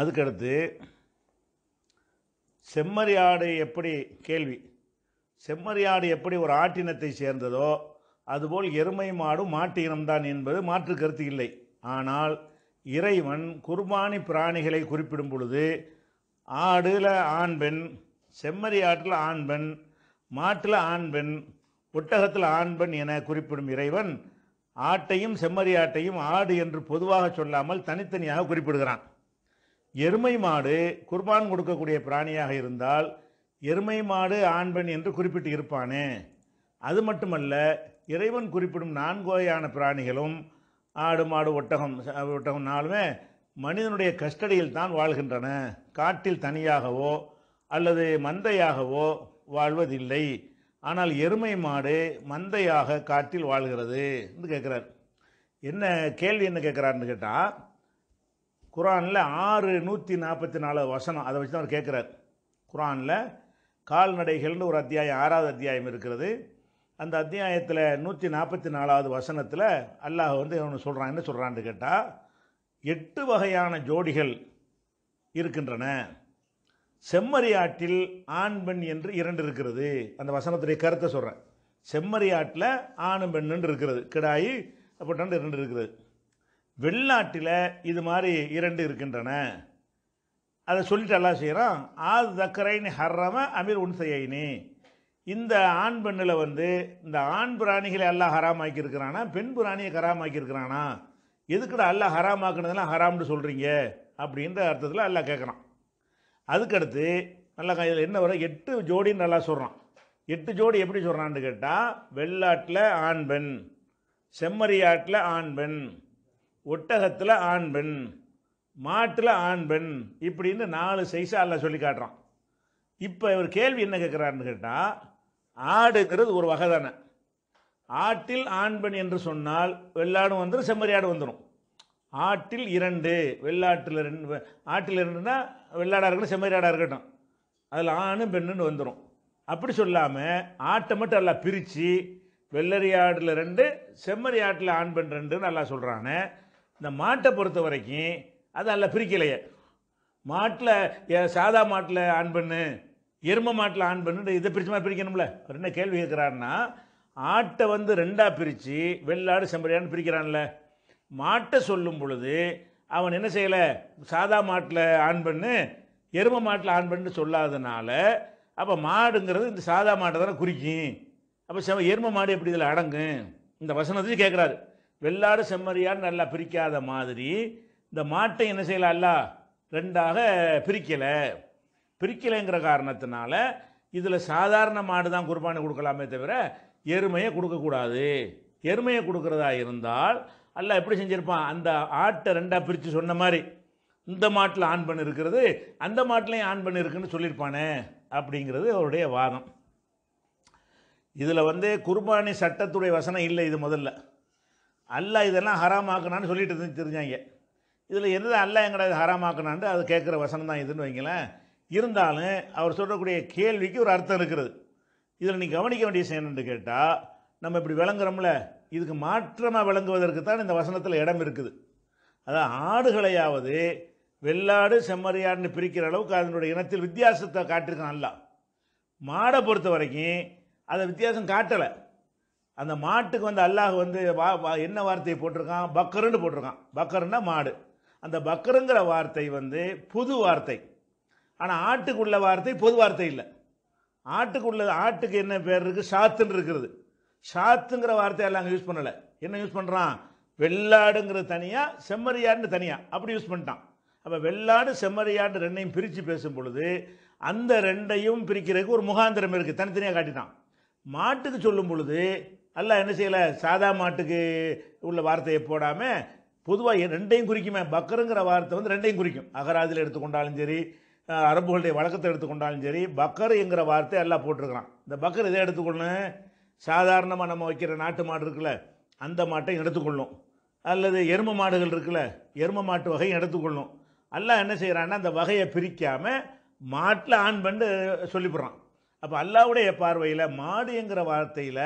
அதுக்கடுத்து செம்மறியாடு எப்படி கேள்வி செம்மறியாடு எப்படி ஒரு ஆட்டினத்தை சேர்ந்ததோ அதுபோல் எருமை மாடும் மாட்டு இனம்தான் என்பது மாற்று கருத்து இல்லை ஆனால் இறைவன் குர்பானி பிராணிகளை குறிப்பிடும் பொழுது ஆடில் ஆண் பெண் செம்மறி ஆட்டில் ஆண் பெண் மாட்டில் ஆண் பெண் ஒட்டகத்தில் ஆண் பெண் என குறிப்பிடும் இறைவன் ஆட்டையும் செம்மறி ஆட்டையும் ஆடு என்று பொதுவாக சொல்லாமல் தனித்தனியாக குறிப்பிடுகிறான் எருமை மாடு குர்பான் கொடுக்கக்கூடிய பிராணியாக இருந்தால் எருமை மாடு ஆண்பன் என்று குறிப்பிட்டு இருப்பானே அது மட்டுமல்ல இறைவன் குறிப்பிடும் நான்கு வகையான பிராணிகளும் ஆடு மாடு ஒட்டகம் ஒட்டகம் நாளுமே மனிதனுடைய கஸ்டடியில் தான் வாழ்கின்றன காட்டில் தனியாகவோ அல்லது மந்தையாகவோ வாழ்வதில்லை ஆனால் எருமை மாடு மந்தையாக காட்டில் வாழ்கிறது என்று கேட்குறார் என்ன கேள்வி என்ன கேட்குறாருன்னு கேட்டால் குரானில் ஆறு நூற்றி நாற்பத்தி நாலு வசனம் அதை வச்சு தான் அவர் கேட்குறார் குரானில் கால்நடைகள்னு ஒரு அத்தியாயம் ஆறாவது அத்தியாயம் இருக்கிறது அந்த அத்தியாயத்தில் நூற்றி நாற்பத்தி நாலாவது வசனத்தில் அல்லாஹ் வந்து அவனு சொல்கிறான் என்ன சொல்கிறான்னு கேட்டால் எட்டு வகையான ஜோடிகள் இருக்கின்றன செம்மறியாட்டில் ஆண் பெண் என்று இரண்டு இருக்கிறது அந்த வசனத்துடைய கருத்தை சொல்கிறேன் செம்மறியாட்டில் ஆணும் பெண்ணுன்னு இருக்கிறது கிடாயி அப்படின்னு இரண்டு இருக்கிறது வெளிநாட்டில் இது மாதிரி இரண்டு இருக்கின்றன அதை சொல்லிட்டு எல்லாம் செய்கிறான் ஆல் தக்கரைனி ஹர்ரம அமீர் உன்சையினி இந்த ஆண் பெண்ணில் வந்து இந்த ஆண் பிராணிகளை எல்லாம் ஹராமாக்கி இருக்கிறானா பெண் பிராணியை ஹராமாக்கி இருக்கிறானா எதுக்குடா எல்லாம் ஹராமாக்குனதெல்லாம் ஹராம்னு சொல்கிறீங்க அப்படின்ற அர்த்தத்தில் எல்லாம் கேட்குறான் அதுக்கடுத்து நல்லா கையில் என்ன வர எட்டு ஜோடின்னு நல்லா சொல்கிறான் எட்டு ஜோடி எப்படி சொல்கிறான்னு கேட்டால் வெள்ளாட்டில் ஆண் பெண் செம்மறியாட்டில் ஆண் பெண் ஒட்டகத்தில் ஆண் பெண் மாட்டில் ஆண் பெண் இப்படின்னு நாலு சைஸாக அல்ல சொல்லி காட்டுறான் இப்போ இவர் கேள்வி என்ன கேட்குறாருன்னு கேட்டால் ஆடுங்கிறது ஒரு வகை தானே ஆட்டில் ஆண் பெண் என்று சொன்னால் வெள்ளாடும் வந்துடும் செம்மறியாடு வந்துடும் ஆட்டில் இரண்டு வெள்ளாட்டில் ரெண்டு ஆட்டில் ரெண்டுனா வெள்ளாடாக இருக்கணும் செம்மறியாடாக இருக்கட்டும் அதில் ஆணும் பெண்ணுன்னு வந்துடும் அப்படி சொல்லாமல் ஆட்டை மட்டும் நல்லா பிரித்து வெள்ளரி ஆடில் ரெண்டு செம்மறி ஆட்டில் ஆண் பெண் ரெண்டுன்னு நல்லா சொல்கிறானே இந்த மாட்டை பொறுத்த வரைக்கும் அது அல்ல பிரிக்கலையே மாட்டில் சாதா மாட்டில் ஆண் பண்ணு எரும மாட்டில் ஆண் பண்ணு இதை பிரித்து மாதிரி பிரிக்கணும்ல அவர் என்ன கேள்வி கேட்குறாருன்னா ஆட்டை வந்து ரெண்டாக பிரித்து வெள்ளாடு செம்பரியான்னு பிரிக்கிறான்ல மாட்டை சொல்லும் பொழுது அவன் என்ன செய்யலை சாதா மாட்டில் ஆண் பண்ணு எரும மாட்டில் ஆண் பண்ணு சொல்லாதனால அப்போ மாடுங்கிறது இந்த சாதா மாட்டை தானே குறிக்கும் அப்போ செம எரும மாடு எப்படி இதில் அடங்கும் இந்த வசனத்தையும் கேட்குறாரு வெள்ளாடு செம்மறியாடு நல்லா பிரிக்காத மாதிரி இந்த மாட்டை என்ன செய்யலாம்ல ரெண்டாக பிரிக்கலை பிரிக்கலைங்கிற காரணத்தினால இதில் சாதாரண மாடு தான் குர்பானி கொடுக்கலாமே தவிர எருமையை கொடுக்கக்கூடாது எருமையை கொடுக்குறதா இருந்தால் அல்ல எப்படி செஞ்சுருப்பான் அந்த ஆட்டை ரெண்டாக பிரித்து சொன்ன மாதிரி இந்த மாட்டில் ஆன் பண்ணியிருக்கிறது அந்த மாட்டிலையும் ஆன் பண்ணியிருக்குன்னு சொல்லியிருப்பானே அப்படிங்கிறது அவருடைய வாதம் இதில் வந்து குர்பானி சட்டத்துடைய வசனம் இல்லை இது முதல்ல அல்ல இதெல்லாம் ஹராமாக்கணான்னு சொல்லிட்டு இருந்து தெரிஞ்சாங்க இதில் என்னது அல்ல எங்கடா இது அது கேட்குற வசனம் தான் இதுன்னு வைங்களேன் இருந்தாலும் அவர் சொல்லக்கூடிய கேள்விக்கு ஒரு அர்த்தம் இருக்கிறது இதில் நீ கவனிக்க வேண்டிய விஷயம் என்னென்னு கேட்டால் நம்ம இப்படி விளங்குறோம்ல இதுக்கு மாற்றமாக விளங்குவதற்கு தான் இந்த வசனத்தில் இடம் இருக்குது அதான் ஆடுகளையாவது வெள்ளாடு செம்மறியாடுன்னு பிரிக்கிற அளவுக்கு அதனுடைய இனத்தில் வித்தியாசத்தை காட்டியிருக்கான் அல்ல மாடை பொறுத்த வரைக்கும் அதை வித்தியாசம் காட்டலை அந்த மாட்டுக்கு வந்து அல்லாஹ் வந்து என்ன வார்த்தையை போட்டிருக்கான் பக்கருன்னு போட்டிருக்கான் பக்கருன்னா மாடு அந்த பக்கருங்கிற வார்த்தை வந்து புது வார்த்தை ஆனால் ஆட்டுக்குள்ள வார்த்தை பொது வார்த்தை இல்லை ஆட்டுக்குள்ள ஆட்டுக்கு என்ன பேர் இருக்குது ஷாத்துன்னு இருக்கிறது சாத்துங்கிற வார்த்தை எல்லாம் யூஸ் பண்ணலை என்ன யூஸ் பண்ணுறான் வெள்ளாடுங்கிறது தனியாக செம்மறியாடுன்னு தனியாக அப்படி யூஸ் பண்ணிட்டான் அப்போ வெள்ளாடு செம்மறியாடு ரெண்டையும் பிரித்து பேசும் பொழுது அந்த ரெண்டையும் பிரிக்கிறதுக்கு ஒரு முகாந்திரம் இருக்குது தனித்தனியாக காட்டிட்டான் மாட்டுக்கு சொல்லும் பொழுது அல்ல என்ன செய்யலை சாதா மாட்டுக்கு உள்ள வார்த்தையை போடாமல் பொதுவாக ரெண்டையும் குறிக்குமே பக்கருங்கிற வார்த்தை வந்து ரெண்டையும் குறிக்கும் அகராதியில் எடுத்துக்கொண்டாலும் சரி அரபுகளுடைய வழக்கத்தை எடுத்துக்கொண்டாலும் சரி பக்கர் என்கிற வார்த்தை எல்லாம் போட்டிருக்கிறான் இந்த பக்கர் இதை எடுத்துக்கொள்ளு சாதாரணமாக நம்ம வைக்கிற நாட்டு மாடு இருக்குல்ல அந்த மாட்டையும் எடுத்துக்கொள்ளும் அல்லது எரும மாடுகள் இருக்குல்ல எரும மாட்டு வகையும் எடுத்துக்கொள்ளும் அல்லாஹ் என்ன செய்கிறான்னா அந்த வகையை பிரிக்காமல் மாட்டில் ஆண் பண்ணு சொல்லிவிடுறான் அப்போ அல்லாவுடைய பார்வையில் மாடுங்கிற வார்த்தையில்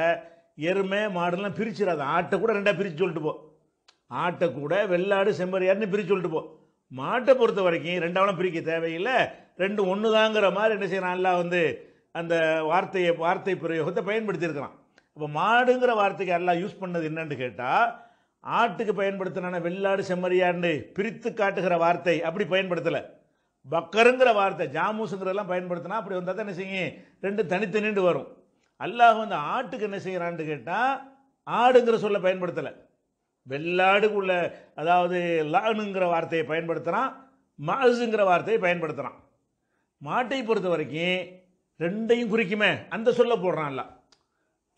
எருமை மாடுலாம் பிரிச்சிடாது ஆட்டை கூட ரெண்டாக பிரித்து சொல்லிட்டு போ ஆட்டை கூட வெள்ளாடு செம்மறியாடுன்னு பிரித்து சொல்லிட்டு போ மாட்டை பொறுத்த வரைக்கும் ரெண்டாவெல்லாம் பிரிக்க தேவையில்லை ரெண்டு ஒன்று தாங்கிற மாதிரி என்ன செய்யலாம் நல்லா வந்து அந்த வார்த்தையை வார்த்தை பிரயோகத்தை பயன்படுத்தியிருக்கிறான் இப்போ மாடுங்கிற வார்த்தைக்கு எல்லாம் யூஸ் பண்ணது என்னன்னு கேட்டால் ஆட்டுக்கு பயன்படுத்தினான வெள்ளாடு செம்மறியாண்டு பிரித்து காட்டுகிற வார்த்தை அப்படி பயன்படுத்தலை பக்கருங்கிற வார்த்தை ஜாமூஸுங்கிறதெல்லாம் பயன்படுத்தினா அப்படி வந்தால் தான் என்ன செய்யும் ரெண்டு தனித்தனிண்டு வரும் அல்லாஹ் வந்து ஆட்டுக்கு என்ன செய்கிறான்னு கேட்டால் ஆடுங்கிற சொல்ல பயன்படுத்தலை வெள்ளாடுக்குள்ள அதாவது லானுங்கிற வார்த்தையை பயன்படுத்துகிறான் மாசுங்கிற வார்த்தையை பயன்படுத்துகிறான் மாட்டை பொறுத்த வரைக்கும் ரெண்டையும் குறிக்குமே அந்த சொல்ல போடுறான்ல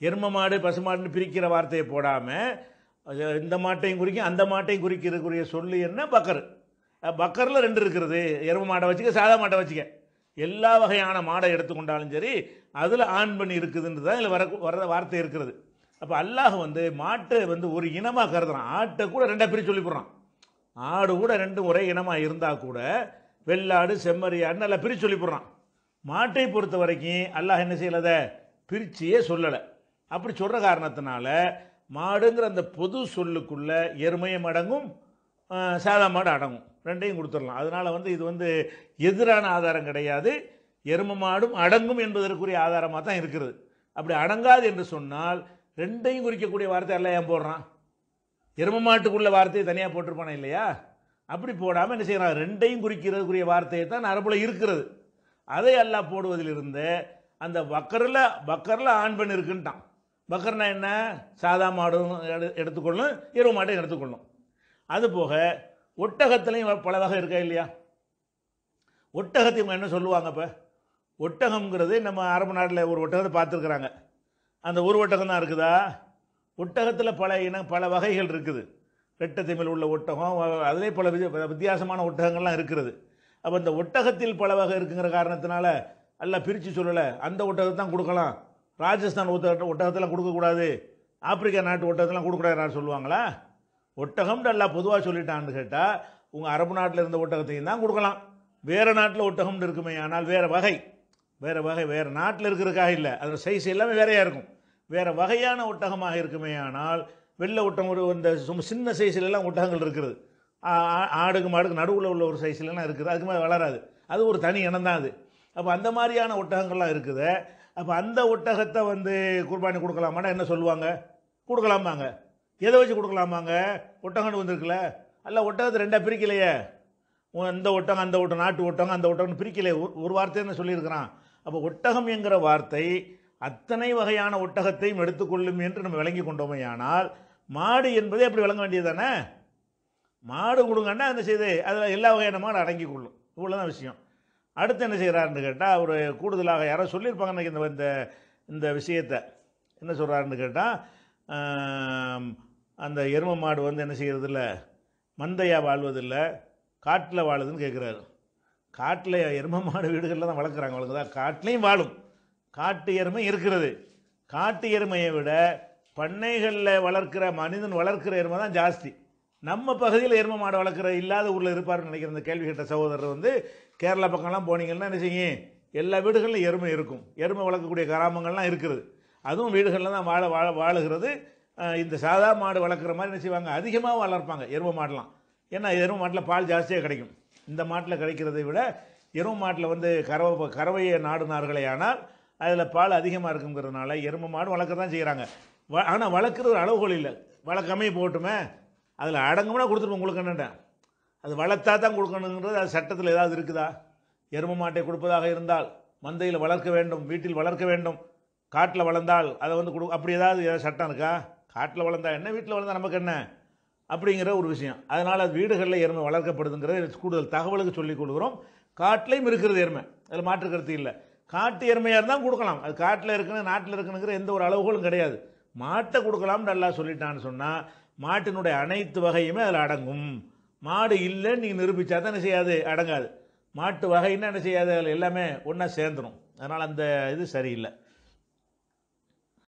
எரும மாடு பசுமாடுன்னு பிரிக்கிற வார்த்தையை போடாமல் இந்த மாட்டையும் குறிக்கும் அந்த மாட்டையும் குறிக்கிறதுக்குரிய சொல்லு என்ன பக்கர் பக்கரில் ரெண்டு இருக்கிறது எரும மாட்டை வச்சுக்க சாதா மாட்டை வச்சுக்க எல்லா வகையான மாடை எடுத்துக்கொண்டாலும் சரி அதில் ஆண் பண்ணி இருக்குதுன்றது தான் இதில் வர வர வார்த்தை இருக்கிறது அப்போ அல்லாஹ் வந்து மாட்டை வந்து ஒரு இனமாக கருதுறான் ஆட்டை கூட ரெண்டாக பிரித்து சொல்லிவிடுறான் ஆடு கூட ரெண்டும் ஒரே இனமாக இருந்தால் கூட வெள்ளாடு செம்மறியாடுன்னு நல்லா பிரித்து சொல்லிவிடுறான் மாட்டை பொறுத்த வரைக்கும் அல்லாஹ் என்ன செய்யலதை பிரிச்சியே சொல்லலை அப்படி சொல்கிற காரணத்தினால மாடுங்கிற அந்த பொது சொல்லுக்குள்ளே எருமையும் அடங்கும் சாதா மாடு அடங்கும் ரெண்டையும் கொடுத்துடலாம் அதனால் வந்து இது வந்து எதிரான ஆதாரம் கிடையாது எரும மாடும் அடங்கும் என்பதற்குரிய ஆதாரமாக தான் இருக்கிறது அப்படி அடங்காது என்று சொன்னால் ரெண்டையும் குறிக்கக்கூடிய வார்த்தை எல்லாம் ஏன் போடுறான் எரும மாட்டுக்குள்ள வார்த்தையை தனியாக போட்டிருப்பானே இல்லையா அப்படி போடாமல் என்ன செய்கிறான் ரெண்டையும் குறிக்கிறதுக்குரிய வார்த்தையை தான் அரபில் இருக்கிறது அதை எல்லாம் போடுவதிலிருந்து அந்த பக்கரில் பக்கரில் ஆண் பெண் இருக்குன்ட்டான் பக்கர்னா என்ன சாதா மாடும் எடுத்துக்கொள்ளும் எரும மாட்டையும் எடுத்துக்கொள்ளும் அதுபோக ஒட்டகத்திலையும் பல வகை இருக்கா இல்லையா ஒட்டகத்தை இவங்க என்ன சொல்லுவாங்க இப்போ ஒட்டகம்ங்கிறது நம்ம அரபு நாட்டில் ஒரு ஒட்டகத்தை பார்த்துருக்குறாங்க அந்த ஒரு ஒட்டகம் தான் இருக்குதா ஒட்டகத்தில் பல இனம் பல வகைகள் இருக்குது ரெட்ட மேல் உள்ள ஒட்டகம் அதிலே பல வித்தியாசமான ஒட்டகங்கள்லாம் இருக்கிறது அப்போ இந்த ஒட்டகத்தில் பல வகை இருக்குங்கிற காரணத்தினால எல்லாம் பிரித்து சொல்லலை அந்த ஒட்டகத்தை தான் கொடுக்கலாம் ராஜஸ்தான் ஒட்ட ஒட்டகத்தெல்லாம் கொடுக்கக்கூடாது ஆப்பிரிக்கா நாட்டு ஒட்டகத்தெல்லாம் கொடுக்கக்கூடாது சொல்லுவாங்களா ஒட்டகம்னு எல்லாம் பொதுவாக சொல்லிட்டான்னு கேட்டால் உங்கள் அரபு நாட்டில் இருந்த ஒட்டகத்தையும் தான் கொடுக்கலாம் வேறு நாட்டில் ஒட்டகம்னு இருக்குமே ஆனால் வேறு வகை வேறு வகை வேறு நாட்டில் இருக்கிறதுக்காக இல்லை அதோட சைஸ் எல்லாமே வேறையாக இருக்கும் வேறு வகையான ஒட்டகமாக இருக்குமே ஆனால் வெள்ளை ஒட்டம் ஒரு இந்த சும்மா சின்ன சைஸ்லலாம் ஒட்டகங்கள் இருக்கிறது ஆடுக்கு மாடுக்கு நடுவில் உள்ள ஒரு சைஸ்லாம் இருக்குது அதுக்கு மேலே வளராது அது ஒரு தனி இனம் தான் அது அப்போ அந்த மாதிரியான ஒட்டகங்கள்லாம் இருக்குது அப்போ அந்த ஒட்டகத்தை வந்து குர்பானி கொடுக்கலாமான்னா என்ன சொல்லுவாங்க கொடுக்கலாமாங்க எதை வச்சு கொடுக்கலாமாங்க ஒட்டகன்னு வந்திருக்குல்ல அல்ல ஒட்டகத்தை ரெண்டாக பிரிக்கலையே இந்த ஒட்டகம் அந்த ஒட்டம் நாட்டு ஒட்டகம் அந்த ஒட்டகம்னு பிரிக்கலையே ஒரு வார்த்தைன்னு சொல்லியிருக்கிறான் அப்போ ஒட்டகம் என்கிற வார்த்தை அத்தனை வகையான ஒட்டகத்தையும் எடுத்துக்கொள்ளும் என்று நம்ம விளங்கி கொண்டோமே ஆனால் மாடு என்பதே அப்படி விளங்க வேண்டியது தானே மாடு கொடுங்கன்னா அந்த செய்து அதில் எல்லா வகையான மாடு அடங்கி கொள்ளும் இவ்வளோதான் விஷயம் அடுத்து என்ன செய்கிறாருன்னு கேட்டால் அவர் கூடுதலாக யாரோ சொல்லியிருப்பாங்க இந்த இந்த விஷயத்தை என்ன சொல்கிறாருன்னு கேட்டால் அந்த எரும மாடு வந்து என்ன செய்கிறதில்ல மந்தையாக வாழ்வதில்லை காட்டில் வாழுதுன்னு கேட்குறாரு காட்டில் எரும மாடு வீடுகளில் தான் வளர்க்குறாங்க அவங்களுக்கு தான் காட்டிலையும் வாழும் காட்டு எருமை இருக்கிறது காட்டு எருமையை விட பண்ணைகளில் வளர்க்கிற மனிதன் வளர்க்கிற எருமை தான் ஜாஸ்தி நம்ம பகுதியில் எரும மாடு வளர்க்குற இல்லாத ஊரில் இருப்பாருன்னு நினைக்கிற அந்த கேள்வி கேட்ட சகோதரர் வந்து கேரளா பக்கம்லாம் போனீங்கன்னா என்ன செய்யும் எல்லா வீடுகளிலும் எருமை இருக்கும் எருமை வளர்க்கக்கூடிய கிராமங்கள்லாம் இருக்கிறது அதுவும் வீடுகளில் தான் வாழ வாழ வாழுகிறது இந்த சாதா மாடு வளர்க்குற மாதிரி என்ன செய்வாங்க அதிகமாக வளர்ப்பாங்க எருமை மாடலாம் ஏன்னா எருமை மாட்டில் பால் ஜாஸ்தியாக கிடைக்கும் இந்த மாட்டில் கிடைக்கிறதை விட எருமை மாட்டில் வந்து கறவை கறவையை நாடுனார்களே ஆனால் அதில் பால் அதிகமாக இருக்குங்கிறதுனால எரும மாடு வளர்க்க தான் செய்கிறாங்க வ ஆனால் வளர்க்குறது அளவுகோல் இல்லை வளர்க்காமே போட்டுமே அதில் அடங்கம்னா கொடுத்துருப்போம் உங்களுக்கு அது வளர்த்தா தான் கொடுக்கணுங்கிறது அது சட்டத்தில் ஏதாவது இருக்குதா எரும மாட்டை கொடுப்பதாக இருந்தால் மந்தையில் வளர்க்க வேண்டும் வீட்டில் வளர்க்க வேண்டும் காட்டில் வளர்ந்தால் அதை வந்து கொடு அப்படி ஏதாவது சட்டம் இருக்கா காட்டில் வளர்ந்தா என்ன வீட்டில் வளர்ந்தா நமக்கு என்ன அப்படிங்கிற ஒரு விஷயம் அதனால் அது வீடுகளில் எருமை வளர்க்கப்படுதுங்கிறத கூடுதல் தகவலுக்கு சொல்லிக் கொடுக்குறோம் காட்டிலையும் இருக்கிறது எருமை அதில் மாற்று கருத்து இல்லை காட்டு எருமையாக இருந்தால் கொடுக்கலாம் அது காட்டில் இருக்கணும் நாட்டில் இருக்கணுங்கிற எந்த ஒரு அளவுகளும் கிடையாது மாட்டை கொடுக்கலாம்னு நல்லா சொல்லிட்டான்னு சொன்னால் மாட்டினுடைய அனைத்து வகையுமே அதில் அடங்கும் மாடு இல்லைன்னு நீங்கள் நிரூபித்தா தான் என்ன செய்யாது அடங்காது மாட்டு வகைன்னா என்ன செய்யாது அதில் எல்லாமே ஒன்றா சேர்ந்துடும் அதனால் அந்த இது சரியில்லை